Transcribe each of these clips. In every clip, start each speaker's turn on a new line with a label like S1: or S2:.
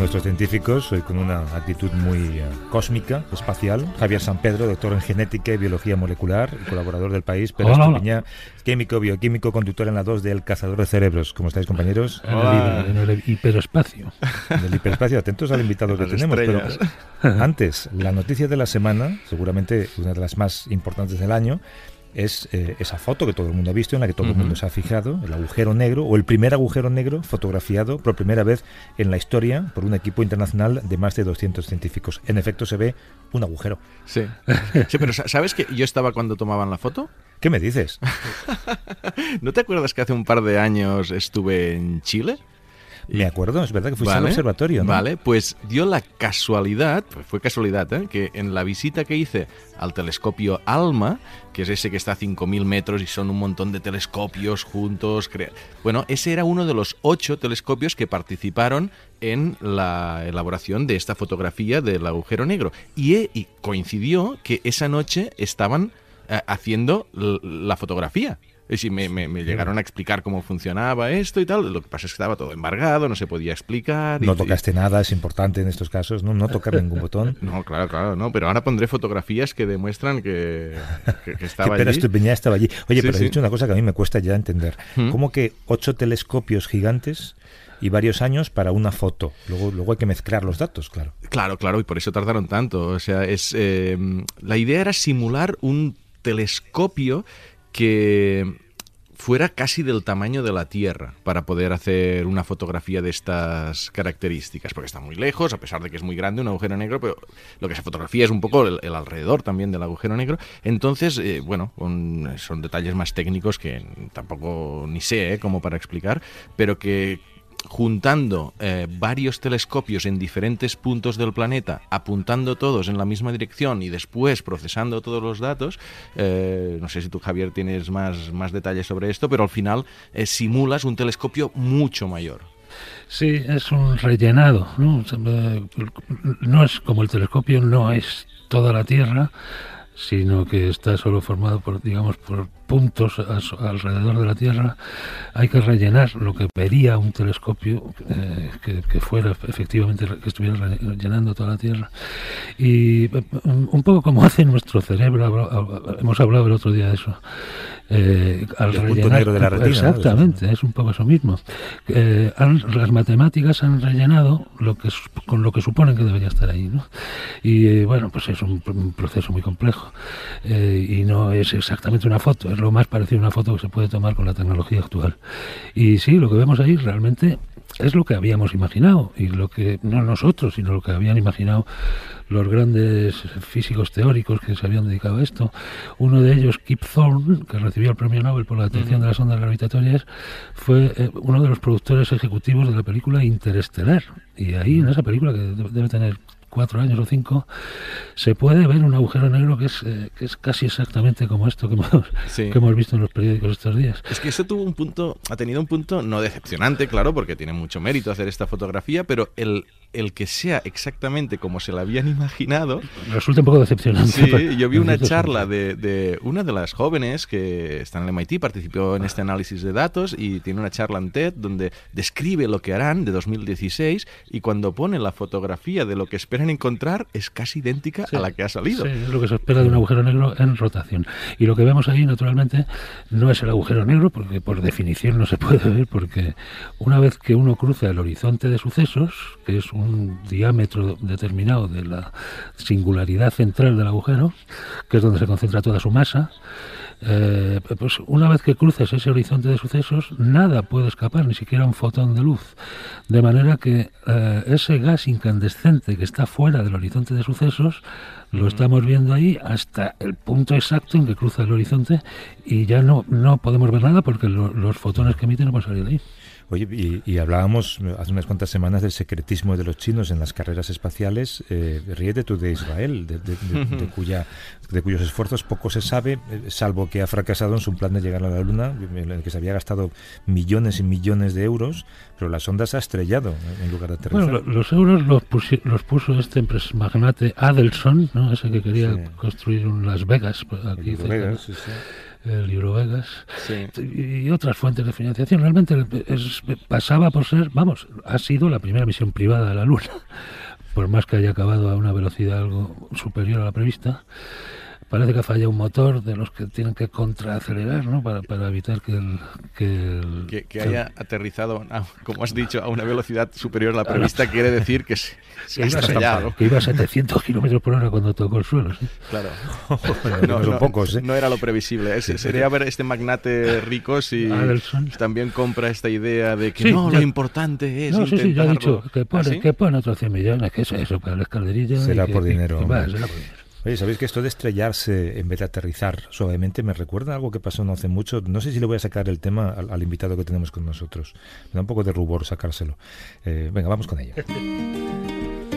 S1: nuestros científicos, hoy con una actitud muy eh, cósmica, espacial. Javier San Pedro, doctor en genética y biología molecular colaborador del país. Pero hola, químico, bioquímico, conductor en la 2 del Cazador de Cerebros. ¿Cómo estáis, compañeros? En,
S2: el, hiperespacio. En el hiperespacio,
S1: atentos al invitado que tenemos. Pero antes, la noticia de la semana, seguramente una de las más importantes del año, es eh, esa foto que todo el mundo ha visto, en la que todo el mundo se ha fijado, el agujero negro o el primer agujero negro fotografiado por primera vez en la historia por un equipo internacional de más de 200 científicos. En efecto, se ve
S3: un agujero. Sí, sí pero ¿sabes que yo estaba cuando tomaban la foto? ¿Qué me dices? ¿No te acuerdas que hace un par de años estuve en Chile?
S1: Me acuerdo, es verdad que fuiste al observatorio, Vale,
S3: pues dio la casualidad, pues fue casualidad, ¿eh? que en la visita que hice al telescopio ALMA, que es ese que está a 5.000 metros y son un montón de telescopios juntos. Bueno, ese era uno de los ocho telescopios que participaron en la elaboración de esta fotografía del agujero negro. Y, eh, coincidió que esa noche estaban eh, haciendo la fotografía y si me, llegaron a explicar cómo funcionaba esto y tal. Lo que pasa es que estaba todo embargado, no se podía explicar. No tocaste
S1: nada, es importante en estos casos, ¿no? No tocar ningún botón.
S3: No, claro, claro, no. Pero ahora pondré fotografías que demuestran que, que, estaba que allí.
S1: Pero estaba allí. Oye, pero he dicho una cosa que a mí me cuesta ya entender. ¿Mm? ¿Cómo que ocho telescopios gigantes y varios años para una foto. Luego, luego hay que mezclar los datos, claro.
S3: Claro, claro, y por eso tardaron tanto. O sea, es eh, la idea era simular un telescopio que fuera casi del tamaño de la Tierra para poder hacer una fotografía de estas características, porque está muy lejos, a pesar de que es muy grande un agujero negro, pero lo que se fotografía es un poco el, alrededor también del agujero negro. Entonces, eh, bueno, son detalles más técnicos que tampoco ni sé eh, cómo para explicar, pero que juntando eh, varios telescopios en diferentes puntos del planeta, apuntando todos en la misma dirección y después procesando todos los datos, eh, no sé si tú, Javier, tienes más, más detalles sobre esto, pero al final eh, simulas un telescopio mucho mayor.
S2: Sí, es un rellenado, ¿no? No es como el telescopio, no es toda la Tierra, sino que está solo formado por, digamos, por puntos alrededor de la Tierra, hay que rellenar lo que vería un telescopio eh, que, fuera efectivamente que estuviera llenando toda la Tierra. Y eh, un poco como hace nuestro cerebro, hemos hablado el otro día de eso. Eh, al rellenar de la retina. Exactamente, es un poco eso mismo. Eh, las matemáticas han rellenado lo que con lo que suponen que debería estar ahí. Y eh, bueno, pues es un proceso muy complejo. y no es exactamente una foto, es lo más parecido a una foto que se puede tomar con la tecnología actual. Y sí, lo que vemos ahí realmente es lo que habíamos imaginado y lo que no nosotros sino lo que habían imaginado los grandes físicos teóricos que se habían dedicado a esto uno de ellos Kip Thorne que recibió el premio Nobel por la detección de las ondas gravitatorias fue eh, uno de los productores ejecutivos de la película Interestelar y ahí en esa película que debe tener cuatro años o cinco, se puede ver un agujero negro que es, eh, es casi exactamente como esto que hemos, que hemos visto en los periódicos estos días.
S3: Es que eso tuvo un punto, ha tenido un punto no decepcionante, claro, porque tiene mucho mérito hacer esta fotografía, pero el, el que sea exactamente como se la habían imaginado.
S2: Resulta un poco decepcionante. Sí, yo vi una charla
S3: de, de, una de las jóvenes que está en el MIT, participó en este análisis de datos y tiene una charla en TED donde describe lo que harán de 2016 y cuando pone la fotografía de lo que esperan encontrar es casi idéntica a la que ha salido. Sí, es
S2: lo que se espera de un agujero negro en rotación. Y lo que vemos ahí, naturalmente, no es el agujero negro, porque por definición no se puede ver, porque una vez que uno cruza el horizonte de sucesos, que es un un diámetro determinado de la singularidad central del agujero, que es donde se concentra toda su masa, eh, pues una vez que cruces ese horizonte de sucesos, nada puede escapar, ni siquiera un fotón de luz. De manera que eh, ese gas incandescente que está fuera del horizonte de sucesos, lo estamos viendo ahí hasta el punto exacto en que cruza el horizonte y ya no, no podemos ver nada porque los fotones que emite no van a salir de ahí.
S1: Oye, y, hablábamos hace unas cuantas semanas del secretismo de los chinos en las carreras espaciales. Eh, ríete tú de Israel, de, cuya, de cuyos esfuerzos poco se sabe, eh, salvo que ha fracasado en su plan de llegar a la Luna, en el que se había gastado millones y millones de euros, pero las ondas se ha estrellado
S2: en lugar de aterrizar. Bueno, los euros los, puso este magnate Adelson, ¿no? ese que quería construir un Las Vegas. Pues, aquí Las Vegas, sí el libro Vegas y otras fuentes de financiación. Realmente pasaba por ser, vamos, ha sido la primera misión privada a la Luna, por más que haya acabado a una velocidad algo superior a la prevista parece que falla un motor de los que tienen que contraacelerar, ¿no? Para,
S3: evitar que el... Que, haya aterrizado, ah, como has dicho, a una velocidad superior a la prevista quiere decir que se, se iba, que iba a
S2: 700 kilómetros por hora cuando tocó el suelo, Claro. no,
S3: no, pocos, ¿eh? no, era lo previsible. ese sería ver este magnate rico si también compra esta idea de que no, lo importante es No, sí, sí, ya he dicho ¿Ah,
S2: que pone, otros 100 millones, que eso, eso para las calderillas. Será por dinero.
S1: Oye, ¿sabéis que esto de estrellarse en vez de aterrizar suavemente me recuerda algo que pasó no hace mucho? No sé si le voy a sacar el tema al, invitado que tenemos con nosotros. Me da un poco de rubor sacárselo. Eh, venga, vamos con ello.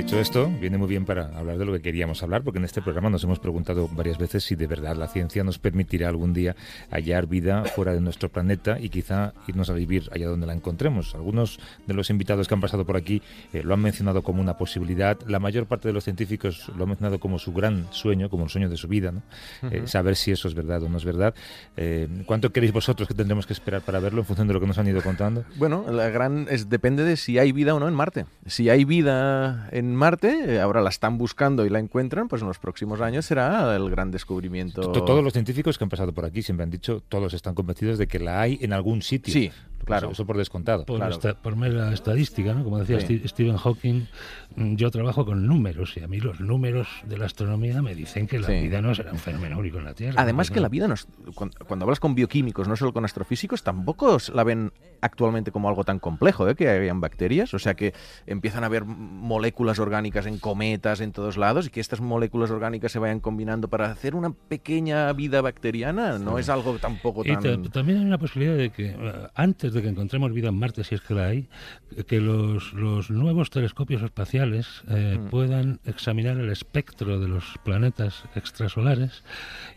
S1: Dicho esto, viene muy bien para hablar de lo que queríamos hablar, porque en este programa nos hemos preguntado varias veces si de verdad la ciencia nos permitirá algún día hallar vida fuera de nuestro planeta y quizá irnos a vivir allá donde la encontremos. Algunos de los invitados que han pasado por aquí eh, lo han mencionado como una posibilidad, la mayor parte de los científicos lo han mencionado como su gran sueño, como el sueño de su vida, eh, saber si eso es verdad o no es verdad. Eh, ¿Cuánto queréis vosotros que tendremos que esperar para verlo en función de lo que nos han ido contando?
S3: Bueno, la gran es, depende de si hay vida o no en Marte. Si hay vida en Marte, eh, ahora la están buscando y la encuentran, pues en los próximos años será el gran descubrimiento. Todos los científicos que han pasado
S1: por aquí siempre han dicho, todos están convencidos de que la hay en algún sitio. Sí, Claro. Eso, por descontado. Por,
S2: mera estadística, ¿no? Como decía Stephen Hawking, mm, yo trabajo con números y a mí los números de la astronomía me dicen que la vida no será un fenómeno único en la Tierra. Además que la
S3: vida, nos, cuando, hablas con bioquímicos, no solo con astrofísicos, tampoco la ven actualmente como algo tan complejo, ¿eh? que hayan bacterias, o sea que empiezan a haber moléculas orgánicas en cometas, en todos lados, y que estas moléculas orgánicas se vayan combinando para hacer una pequeña vida bacteriana, no es algo tampoco tan...
S2: también hay una posibilidad de que eh, antes que encontremos vida en Marte, si es que la hay, que los, los nuevos telescopios espaciales eh, mm. puedan examinar el espectro de los planetas extrasolares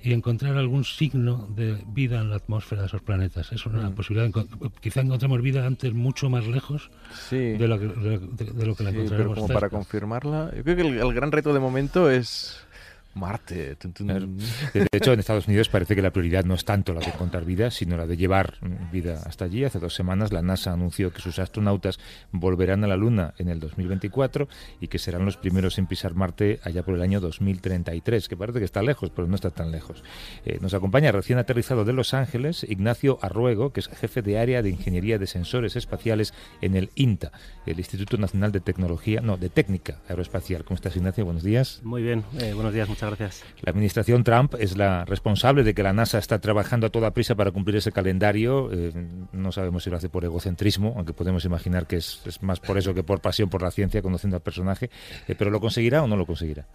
S2: y encontrar algún signo de vida en la atmósfera de esos planetas. Es una mm. posibilidad. Quizá encontremos vida antes mucho más lejos de lo que, de, lo que la encontraremos. como para
S3: confirmarla, yo creo que el gran reto de momento es Marte. De hecho, en
S1: Estados Unidos parece que la prioridad no es tanto la de encontrar vida, sino la de llevar vida hasta allí. Hace dos semanas la NASA anunció que sus astronautas volverán a la Luna en el 2024 y que serán los primeros en pisar Marte allá por el año 2033, que parece que está lejos, pero no está tan lejos. Eh, nos acompaña recién aterrizado de Los Ángeles Ignacio Arruego, que es jefe de área de Ingeniería de Sensores Espaciales en el INTA, el Instituto Nacional de Tecnología, no, de Técnica Aeroespacial. ¿Cómo estás, Ignacio? Buenos días.
S4: Muy bien, eh, buenos días, muchas gracias.
S1: La administración Trump es la responsable de que la NASA está trabajando a toda prisa para cumplir ese calendario. Eh, no sabemos si lo hace por egocentrismo, aunque podemos imaginar que es, más por eso que por pasión por la ciencia, conociendo al personaje. Eh, ¿Pero lo conseguirá o no lo conseguirá?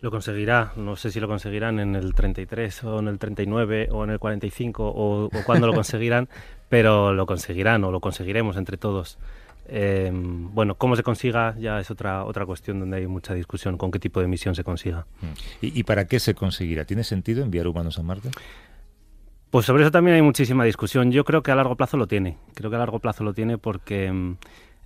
S4: Lo conseguirá, no sé si lo conseguirán en el 33 o en el 39 o en el 45 o, o cuándo lo conseguirán, pero lo conseguirán o lo conseguiremos entre todos. Em, bueno, cómo se consiga ya es otra, otra cuestión donde hay mucha discusión, con qué tipo de misión se consiga. Mm. ¿Y, para qué se conseguirá? ¿Tiene sentido enviar humanos a Marte? Pues sobre eso también hay muchísima discusión. Yo creo que a largo plazo lo tiene. Creo que a largo plazo lo tiene porque em,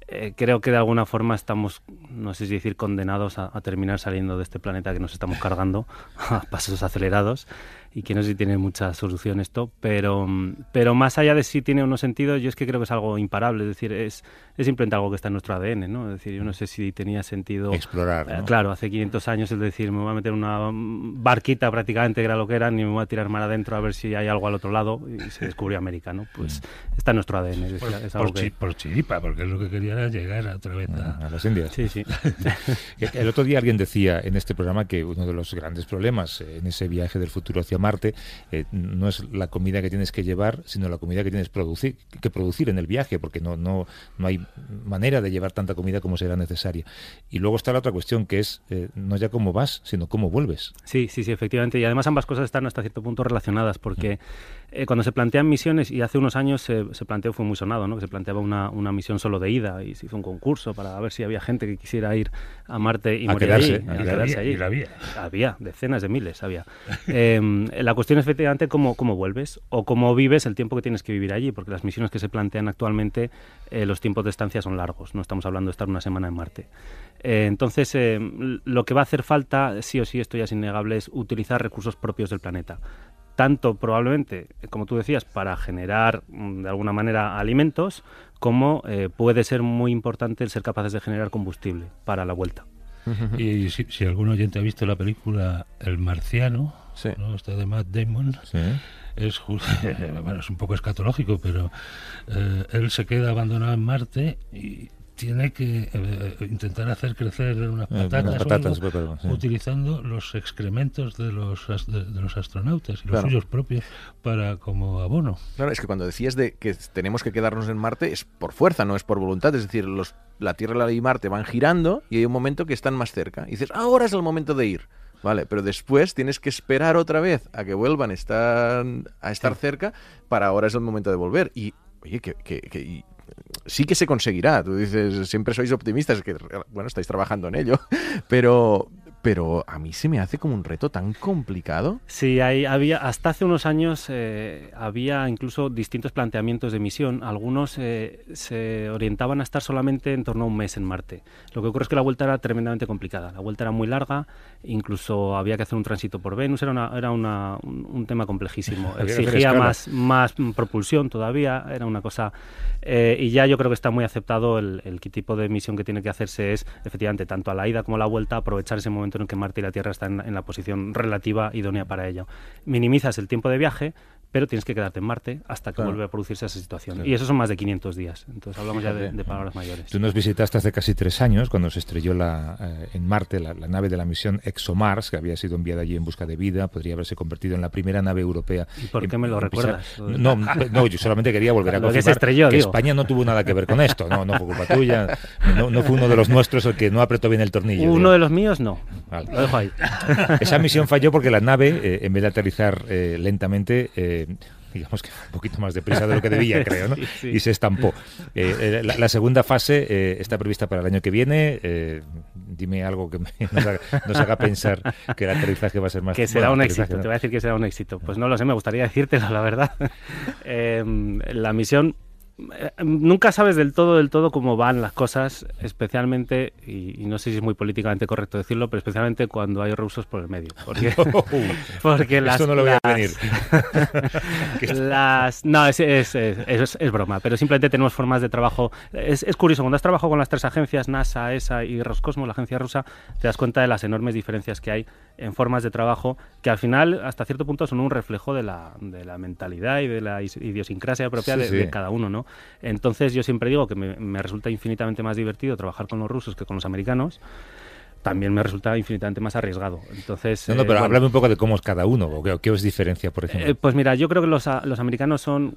S4: eh, creo que de alguna forma estamos, no sé si decir, condenados a terminar saliendo de este planeta que nos estamos cargando a pasos acelerados y que no sé si tiene mucha solución esto, pero, mm, pero más allá de si tiene unos sentidos, yo es que creo que es algo imparable, es decir, es, es simplemente algo que está en nuestro ADN, ¿no? Es decir, yo no sé si tenía sentido... Explorar, eh, Claro, hace 500 años es decir, me voy a meter una barquita prácticamente, que era lo que era, ni me voy a tirar mar adentro a ver si hay algo al otro lado, y se descubrió América, ¿no? Pues mm. está en nuestro ADN. por, chiripa, porque lo que quería era llegar a otra vez a, ah, a las Indias. Sí, sí. el
S1: otro día alguien decía en este programa que uno de los grandes problemas en ese viaje del futuro hacia Marte eh, no es la comida que tienes que llevar, sino la comida que tienes que producir en el viaje, porque no, no, no hay manera de llevar tanta comida como será necesaria. Y luego está la otra cuestión, que es eh, no ya cómo vas, sino cómo vuelves.
S4: Sí, sí, sí, efectivamente. Y además ambas cosas están hasta cierto punto relacionadas, porque... Mm. Eh, cuando se plantean misiones, y hace unos años se, planteó, fue muy sonado, ¿no? que se planteaba una, misión solo de ida y se hizo un concurso para ver si había gente que quisiera ir a Marte y morir allí, había, había. decenas de miles, había. Em, la cuestión es efectivamente cómo, cómo vuelves o cómo vives el tiempo que tienes que vivir allí, porque las misiones que se plantean actualmente, eh, los tiempos de estancia son largos, no estamos hablando de estar una semana en Marte. Eh, entonces, em, lo que va a hacer falta, sí o sí, esto ya es innegable, es utilizar recursos propios del planeta tanto probablemente, eh, como tú decías, para generar mm, de alguna manera alimentos, como eh, puede ser muy importante el ser capaces de generar combustible para la vuelta. Y si, si algún
S2: oyente ha visto la película El Marciano, ¿no? está de Matt Damon, es, bueno, es un poco escatológico, pero eh, él se queda abandonado en Marte y tiene que eh, eh, intentar hacer crecer unas eh, patatas, utilizando los excrementos de los, de, los astronautas y los suyos propios para como abono.
S3: Claro, es que cuando decías de que tenemos que quedarnos en Marte es por fuerza, no es por voluntad, es decir, los, la Tierra y Marte van girando y hay un momento que están más cerca. Y dices, ahora es el momento de ir. Vale, pero después tienes que esperar otra vez a que vuelvan a estar, a estar cerca para ahora es el momento de volver. Y oye, que, que sí que se conseguirá. Tú dices, siempre sois optimistas, que bueno, estáis trabajando en ello, pero, pero a mí se me hace como un reto tan complicado.
S4: Sí, hay, había, hasta hace unos años eh, había incluso distintos planteamientos de misión. Algunos eh, se orientaban a estar solamente en torno a un mes en Marte. Lo que ocurre es que la vuelta era tremendamente complicada. La vuelta era muy larga, incluso había que hacer un tránsito por Venus, era, un, tema complejísimo. Exigía más, propulsión todavía, era una cosa... Eh, y ya yo creo que está muy aceptado el, el tipo de misión que tiene que hacerse es, efectivamente, tanto a la ida como a la vuelta, aprovechar ese momento en que Marte y la Tierra están en la posición relativa idónea para ello. Minimizas el tiempo de viaje, pero tienes que quedarte en Marte hasta que vuelva a producirse esa situación. Y eso son más de 500 días. Entonces hablamos ya de, palabras mayores. Tú
S1: nos visitaste hace casi tres años cuando se estrelló la, eh, en Marte la, nave de la misión ExoMars, que había sido enviada allí en busca de vida, podría haberse convertido en la primera nave europea. ¿Y por qué me lo recuerdas? No, yo solamente quería volver a confirmar que, España no tuvo nada que ver con esto. No, no fue culpa tuya. No, fue uno de los nuestros el que no apretó bien el tornillo. Uno de los míos no. Lo Esa misión falló porque la nave, eh, en vez de aterrizar eh, lentamente, eh, digamos que un poquito más deprisa de lo que debía, creo, ¿no? Y se estampó. la, segunda fase está prevista para el año que viene. dime algo que nos, haga,
S4: pensar que el aterrizaje va a ser más... Que será un éxito, te voy a decir que será un éxito. Pues no lo sé, me gustaría decírtelo, la verdad. Em, la misión nunca sabes del todo, del todo cómo van las cosas, especialmente, y, no sé si es muy políticamente correcto decirlo, pero especialmente cuando hay rusos por el medio. Porque, las, no lo voy a venir. no, es, es, broma, pero simplemente tenemos formas de trabajo. Es, curioso, cuando has trabajado con las tres agencias, NASA, ESA y Roscosmos, la agencia rusa, te das cuenta de las enormes diferencias que hay en formas de trabajo que al final, hasta cierto punto, son un reflejo de la, de la mentalidad y de la idiosincrasia propia de, cada uno, ¿no? Entonces yo siempre digo que me, resulta infinitamente más divertido trabajar con los rusos que con los americanos también me resulta infinitamente más arriesgado. Entonces, no, no, eh, pero háblame
S1: un poco de cómo es cada uno, qué, qué os diferencia, por ejemplo. Eh,
S4: pues mira, yo creo que los, ah, los americanos son,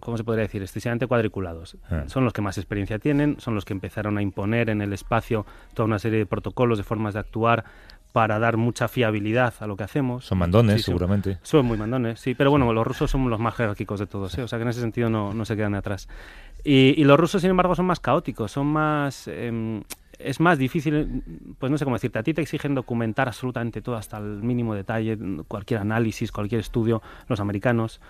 S4: ¿cómo se podría decir?, excesivamente cuadriculados. Ah. Son los que más experiencia tienen, son los que empezaron a imponer en el espacio toda una serie de protocolos, de formas de actuar para dar mucha fiabilidad a lo que hacemos. Son mandones, seguramente. Son, muy mandones, sí, pero bueno, los rusos son los más jerárquicos de todos, ¿eh? o sea que en ese sentido no, no se quedan atrás. Y, los rusos, sin embargo, son más caóticos, son más... Em, es más difícil, pues no sé cómo decirte, a ti te exigen documentar absolutamente todo hasta el mínimo detalle, cualquier análisis, cualquier estudio, los americanos.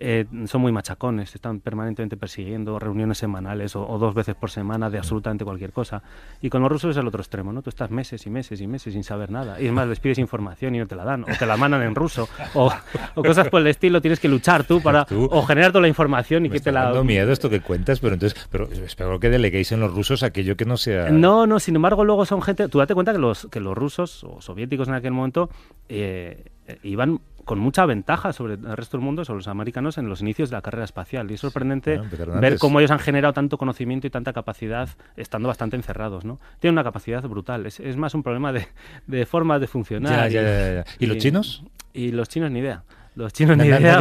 S4: Eh, son muy machacones, están permanentemente persiguiendo reuniones semanales o, dos veces por semana de absolutamente cualquier cosa. Y con los rusos es el otro extremo, ¿no? Tú estás meses y meses y meses sin saber nada. Y es más, les pides información y no te la dan, o te la mandan en ruso, o, cosas por el estilo. Tienes que luchar tú para o generar toda la información y que te la. dando miedo
S1: esto que cuentas, pero entonces, pero espero que deleguéis en los rusos aquello que no sea.
S4: No, no, sin embargo, luego son gente. Tú date cuenta que los, que los rusos o soviéticos en aquel momento. Eh, eh, iban con mucha ventaja sobre el resto del mundo, sobre los americanos, en los inicios de la carrera espacial. Y es sorprendente ver cómo ellos han generado tanto conocimiento y tanta capacidad estando bastante encerrados. ¿no? Tienen una capacidad brutal. Es, más un problema de, forma de funcionar. Ya, ya, ya, ¿Y, los chinos? Y los chinos ni idea. Los chinos ni idea.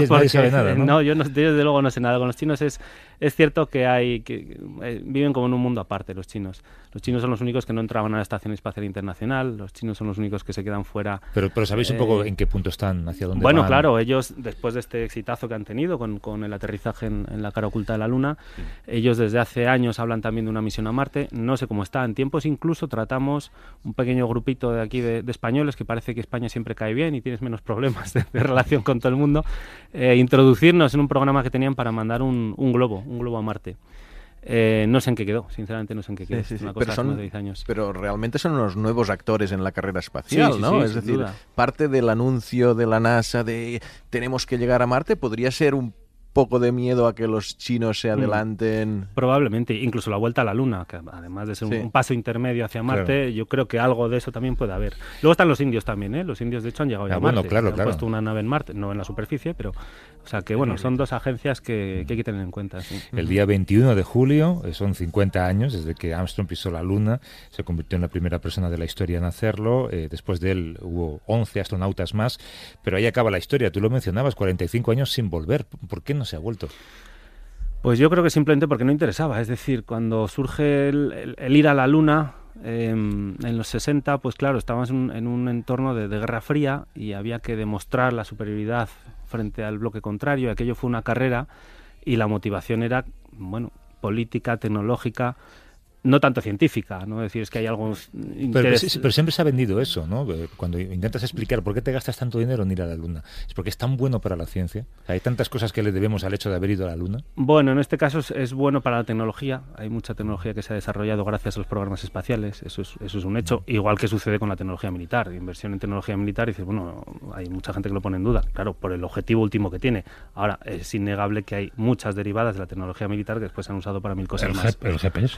S4: ¿no? yo desde luego no sé nada. Con los chinos es, cierto que hay que eh, viven como en un mundo aparte los chinos. Los chinos son los únicos que no entraban a la Estación Espacial Internacional, los chinos son los únicos que se quedan fuera. Pero, ¿sabéis un poco eh, en qué punto están, hacia dónde Bueno, claro, ellos, después de este exitazo que han tenido con, el aterrizaje en, la cara oculta de la Luna, ellos desde hace años hablan también de una misión a Marte, no sé cómo está, en tiempos incluso tratamos un pequeño grupito de aquí de, españoles, que parece que España siempre cae bien y tienes menos problemas de, relación con todo el mundo, eh, introducirnos en un programa que tenían para mandar un globo, un globo a Marte. Eh, no sé en qué quedó,
S3: sinceramente no sé en qué quedó. Una pero, años. pero realmente son unos nuevos actores en la carrera espacial, ¿no? es decir, parte del anuncio de la NASA de tenemos que llegar a Marte podría ser un poco de miedo a que los chinos se mm. adelanten. Probablemente, incluso la vuelta a la
S4: Luna, que además de ser un, paso intermedio hacia Marte, yo creo que algo de eso también puede haber. Luego están los indios también, ¿eh? Los indios de hecho han llegado ah, a Marte, claro, han puesto una nave en Marte, no en la superficie, pero o sea que bueno, son dos agencias que, que hay que tener en cuenta.
S1: El día 21 de julio, eh, son 50 años desde que Armstrong pisó la Luna, se convirtió en la primera persona de la historia en hacerlo, eh, después de él hubo 11 astronautas más, pero ahí acaba la historia, tú lo mencionabas, 45 años sin volver,
S4: ¿por qué no se ha vuelto? Pues yo creo que simplemente porque no interesaba. Es decir, cuando surge el, ir a la luna em, en los 60, pues claro, estábamos en, un entorno de, de, guerra fría y había que demostrar la superioridad frente al bloque contrario. Aquello fue una carrera y la motivación era, bueno, política, tecnológica no tanto científica, ¿no? decir, es que hay algo pero, siempre
S1: se ha vendido eso, ¿no? Eh, cuando intentas explicar por qué te gastas tanto dinero en ir a la Luna, es porque es tan bueno para la ciencia. Hay tantas cosas que le debemos al hecho de haber ido a la Luna.
S4: Bueno, en este caso es, bueno para la tecnología. Hay mucha tecnología que se ha desarrollado gracias a los programas espaciales. Eso es, eso es un hecho. Mm. Igual que sucede con la tecnología militar. Inversión en tecnología militar, y dices, bueno, hay mucha gente que lo pone en duda. Claro, por el objetivo último que tiene. Ahora, es innegable que hay muchas derivadas de la tecnología militar que después se han usado para mil cosas más. el GPS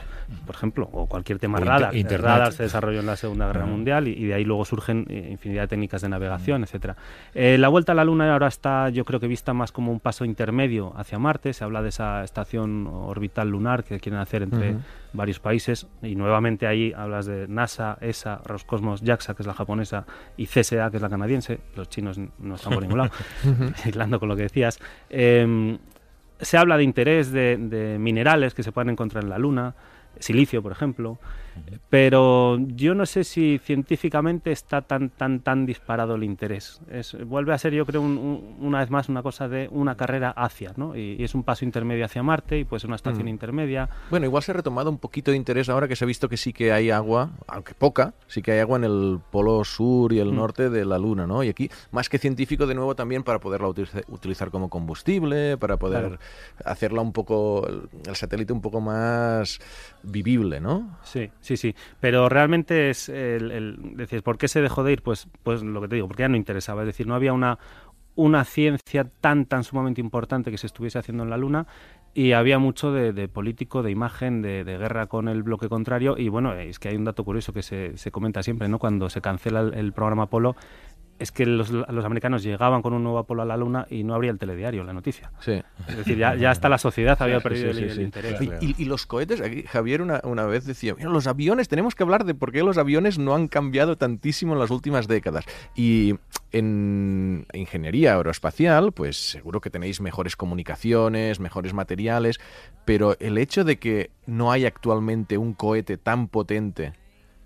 S4: ejemplo, o cualquier tema radar. Radar se desarrolló en la Segunda Guerra Mundial y, de ahí luego surgen eh, infinidad de técnicas de navegación, etc. etcétera. Eh, la vuelta a la Luna ahora está, yo creo que vista más como un paso intermedio hacia Marte. Se habla de esa estación orbital lunar que quieren hacer entre varios países y nuevamente ahí hablas de NASA, ESA, Roscosmos, JAXA, que es la japonesa, y CSA, que es la canadiense. Los chinos no están por ningún lado, aislando con lo que decías. Em, se habla de interés de, de, minerales que se pueden encontrar en la Luna silicio, por ejemplo, pero yo no sé si científicamente está tan, tan, tan disparado el interés. vuelve a ser, yo creo, una vez más una cosa de una carrera
S3: hacia, ¿no? Y, es un paso intermedio hacia Marte y pues una estación mm. intermedia. Bueno, igual se ha retomado un poquito de interés ahora que se ha visto que sí que hay agua, aunque poca, sí que hay agua en el polo sur y el mm. norte de la Luna, ¿no? Y aquí, más que científico, de nuevo también para poderla utilizar como combustible, para poder hacerla un poco, el, el satélite un poco más vivible, ¿no? Sí. Sí, sí, pero realmente es el, ¿por qué se dejó de ir? Pues,
S4: pues lo que te digo, porque ya no interesaba, es decir, no había una, una ciencia tan, tan sumamente importante que se estuviese haciendo en la Luna y había mucho de, de político, de imagen, de, de, guerra con el bloque contrario. Y bueno, es que hay un dato curioso que se, se comenta siempre, ¿no? Cuando se cancela el, el, programa Apolo, es que los, americanos llegaban con un nuevo Apolo a la Luna y no habría el telediario, la noticia.
S3: Sí. Es decir, ya, hasta la sociedad había perdido el, interés. Y, los cohetes, aquí Javier una, vez decía, los aviones, tenemos que hablar de por qué los aviones no han cambiado tantísimo en las últimas décadas. Y en ingeniería aeroespacial, pues seguro que tenéis mejores comunicaciones, mejores materiales, pero el hecho de que no hay actualmente un cohete tan potente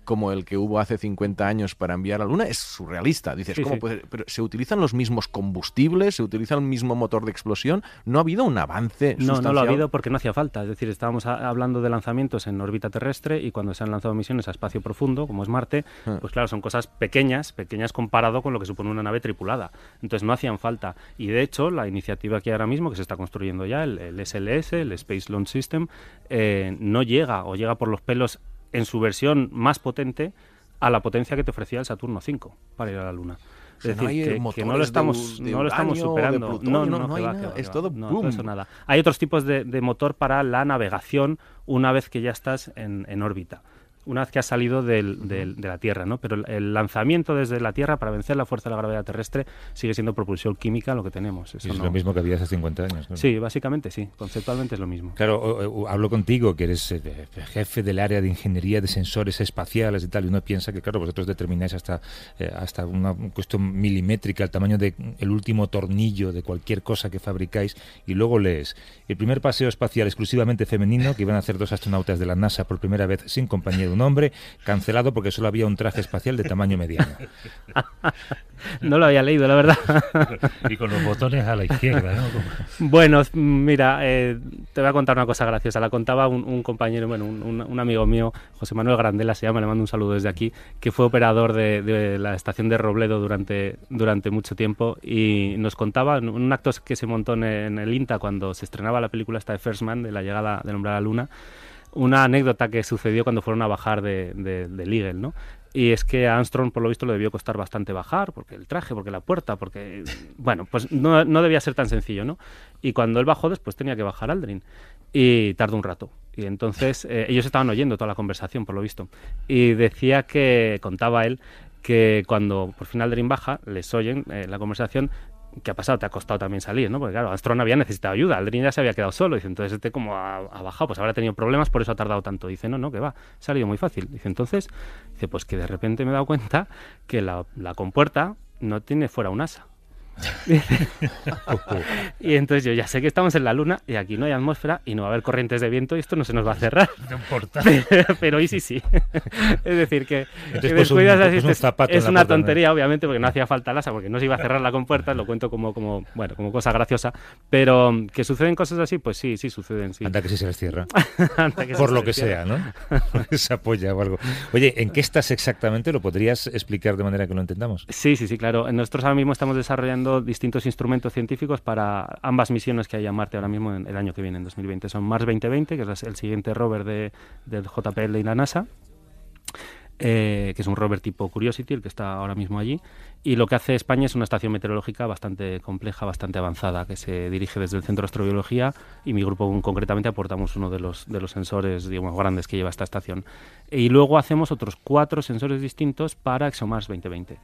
S3: como el que hubo hace 50 años para enviar a la Luna es surrealista. Dices, ¿cómo Pero se utilizan los mismos combustibles, se utiliza el mismo motor de explosión. No ha habido un avance. No, no lo ha habido porque no hacía falta. Es decir, estábamos hablando de lanzamientos en
S4: órbita terrestre y cuando se han lanzado misiones a espacio profundo, como es Marte, ah. pues claro, son cosas pequeñas, pequeñas comparado con lo que supone una nave tripulada. Entonces no hacían falta. Y de hecho, la iniciativa que ahora mismo, que se está construyendo ya, el, SLS, el Space Launch System, eh, no llega o llega por los pelos en su versión más potente a la potencia que te ofrecía el Saturno 5 para ir a la Luna. Es decir, que, no lo estamos, no lo estamos superando. no, no, no, no hay nada, es todo boom. nada. Hay otros tipos de, motor para la navegación una vez que ya estás en, en órbita una vez que ha salido de la Tierra, ¿no? Pero el lanzamiento desde la Tierra para vencer la fuerza de la gravedad terrestre sigue siendo propulsión química lo que tenemos. es lo
S1: mismo que había hace 50 años. Sí,
S4: básicamente sí, conceptualmente es lo mismo.
S1: Claro, hablo contigo, que eres eh, eh, jefe del área de ingeniería de sensores espaciales y tal, y uno piensa que, claro, vosotros determináis hasta, eh, hasta una cuestión milimétrica el tamaño del último tornillo de cualquier cosa que fabricáis, y luego lees el primer paseo espacial exclusivamente femenino que iban a hacer dos astronautas de la NASA por primera vez sin compañía nombre, cancelado porque solo había un traje espacial de tamaño mediano.
S4: no lo había leído, la verdad. y con los botones a la izquierda, Bueno, mira, eh, te voy a contar una cosa graciosa. La contaba un, compañero, bueno, un, amigo mío, José Manuel Grandela se llama, le mando un saludo desde aquí, que fue operador de, la estación de Robledo durante, durante mucho tiempo y nos contaba un acto que se montó en, el INTA cuando se estrenaba la película esta de First Man, de la llegada de nombrar la luna, una anécdota que sucedió cuando fueron a bajar de, de, ¿no? Y es que a Armstrong, por lo visto, le debió costar bastante bajar, porque el traje, porque la puerta, porque... Bueno, pues no, no debía ser tan sencillo, ¿no? Y cuando él bajó, después tenía que bajar Aldrin. Y tardó un rato. Y entonces eh, ellos estaban oyendo toda la conversación, por lo visto. Y decía que, contaba él, que cuando por fin Aldrin baja, les oyen eh, la conversación ¿qué ha pasado? Te ha costado también salir, ¿no? Porque claro, Astron había necesitado ayuda, Aldrin ya se había quedado solo, dice, entonces este como ha, bajado, pues habrá tenido problemas, por eso ha tardado tanto. Dice, no, no, que va, ha salido muy fácil. Dice, entonces, dice, pues que de repente me he dado cuenta que la, la compuerta no tiene fuera un asa y entonces yo ya sé que estamos en la Luna y aquí no hay atmósfera y no va a haber corrientes de viento y esto no se nos va a cerrar. No importa. Pero hoy sí, sí. es decir, que, pues, pues, es, una tontería, obviamente, porque no hacía falta el asa, porque no se iba a cerrar la compuerta, lo cuento como, como, bueno, como cosa graciosa. Pero que suceden cosas así, pues sí, sí suceden. Sí. que sí se les cierra.
S1: Por lo que sea, ¿no? se apoya o algo. Oye, ¿en qué estás exactamente? ¿Lo podrías explicar de manera que lo entendamos?
S4: Sí, sí, sí, claro. Nosotros ahora mismo estamos desarrollando distintos instrumentos científicos para ambas misiones que hay a Marte ahora mismo en el año que viene, en 2020. Son Mars 2020, que es el siguiente rover de, del JPL y la NASA. Eh, que es un rover tipo Curiosity, el que está ahora mismo allí. Y lo que hace España es una estación meteorológica bastante compleja, bastante avanzada, que se dirige desde el Centro de Astrobiología y mi grupo concretamente aportamos uno de los, de los sensores digamos, grandes que lleva esta estación. Y luego hacemos otros cuatro sensores distintos para ExoMars 2020.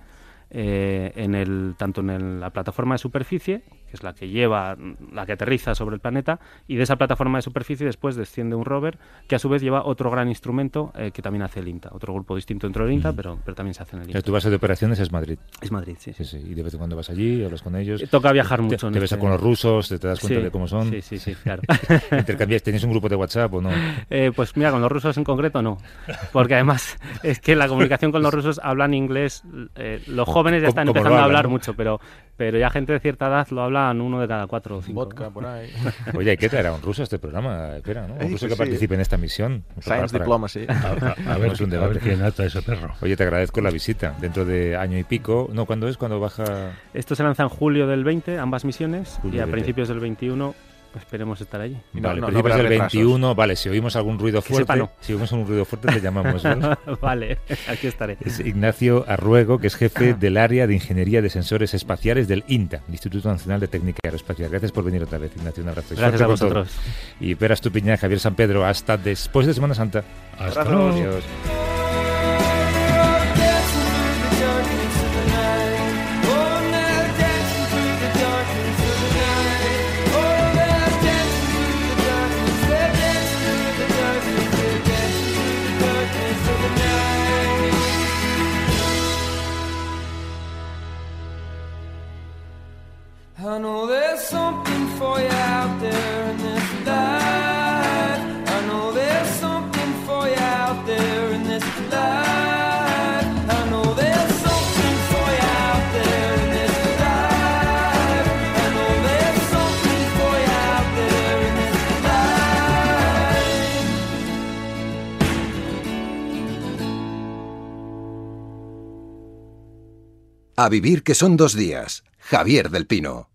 S4: Eh, en el, tanto en la plataforma de superficie, que es la que lleva, la que aterriza sobre el planeta, y de esa plataforma de superficie después desciende un rover que a su vez lleva otro gran instrumento eh, que también hace el INTA, otro grupo distinto dentro del INTA, pero, pero también se hace en el INTA. tu
S1: base de operaciones es Madrid.
S4: Es Madrid, sí. sí, sí. Y de vez en cuando vas allí, hablas con ellos. Eh, toca viajar mucho. Te, ves este con los
S1: rusos, te, das cuenta de
S4: cómo son. Sí, sí, sí, claro. ¿Tenéis un grupo de WhatsApp o no? pues mira, con los rusos en concreto no, porque además es que la comunicación con los rusos hablan inglés, los jóvenes jóvenes ya están empezando a hablar mucho, pero, pero ya gente de cierta edad lo hablan uno de cada cuatro o cinco. Vodka,
S3: por ahí.
S1: Oye, ¿qué te era un ruso este programa, espera, ¿no? Un ruso pues que participe en esta misión. Pues Science
S3: Diplomacy. A, ver, a, un debate.
S1: ese perro. Oye, te agradezco la visita. Dentro de año y pico,
S4: ¿no? ¿Cuándo es? ¿Cuándo baja? Esto se lanza en julio del 20, ambas misiones, y a principios del 21 pues esperemos estar allí. Vale, no, 21,
S1: vale, si oímos algún ruido fuerte, si oímos algún ruido fuerte te llamamos. ¿vale? aquí estaré. Es Ignacio Arruego, que es jefe del área de Ingeniería de Sensores Espaciales del INTA, Instituto Nacional de Técnica Aeroespacial. Gracias por venir otra vez, Ignacio, un abrazo. Gracias a vosotros. Y Y tu piña, Javier San Pedro, hasta después de Semana Santa.
S2: Hasta luego.
S1: A vivir que son dos días. Javier del Pino.